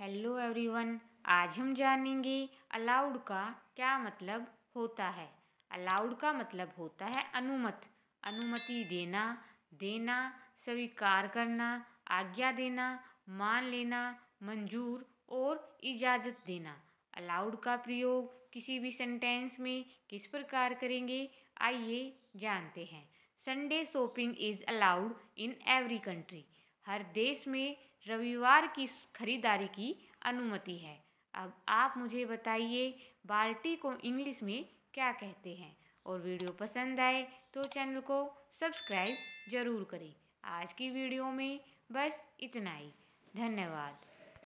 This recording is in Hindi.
हेलो एवरीवन आज हम जानेंगे अलाउड का क्या मतलब होता है अलाउड का मतलब होता है अनुमत अनुमति देना देना स्वीकार करना आज्ञा देना मान लेना मंजूर और इजाज़त देना अलाउड का प्रयोग किसी भी सेंटेंस में किस प्रकार करेंगे आइए जानते हैं Sunday shopping is allowed in every country हर देश में रविवार की खरीदारी की अनुमति है अब आप मुझे बताइए बाल्टी को इंग्लिश में क्या कहते हैं और वीडियो पसंद आए तो चैनल को सब्सक्राइब ज़रूर करें आज की वीडियो में बस इतना ही धन्यवाद